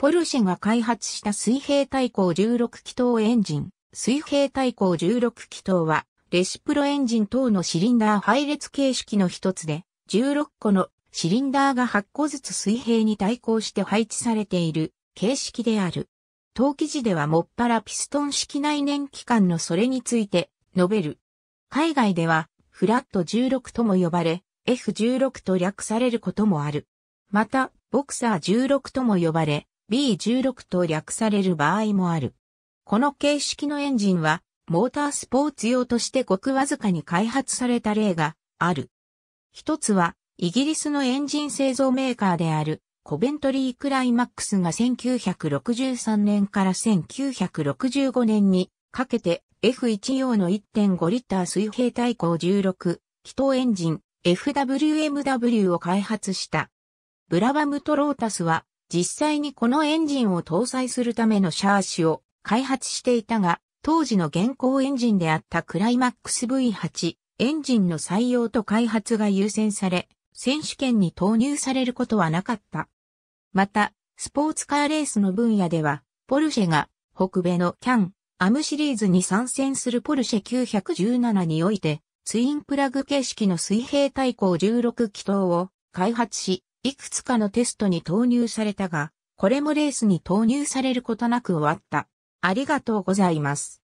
ポルシェが開発した水平対向16気筒エンジン。水平対向16気筒は、レシプロエンジン等のシリンダー配列形式の一つで、16個のシリンダーが8個ずつ水平に対向して配置されている形式である。当記事ではもっぱらピストン式内燃機関のそれについて述べる。海外ではフラット16とも呼ばれ、F16 と略されることもある。また、ボクサー16とも呼ばれ、B16 と略される場合もある。この形式のエンジンは、モータースポーツ用としてごくわずかに開発された例がある。一つは、イギリスのエンジン製造メーカーである、コベントリー・クライマックスが1963年から1965年にかけて F1 用の1.5リッター水平対向16気筒エンジン FWMW を開発した。ブラバムトロータスは実際にこのエンジンを搭載するためのシャーシを開発していたが、当時の現行エンジンであったクライマックス V8 エンジンの採用と開発が優先され、選手権に投入されることはなかった。また、スポーツカーレースの分野では、ポルシェが北米のキャン、アムシリーズに参戦するポルシェ917において、ツインプラグ形式の水平対向16気筒を開発し、いくつかのテストに投入されたが、これもレースに投入されることなく終わった。ありがとうございます。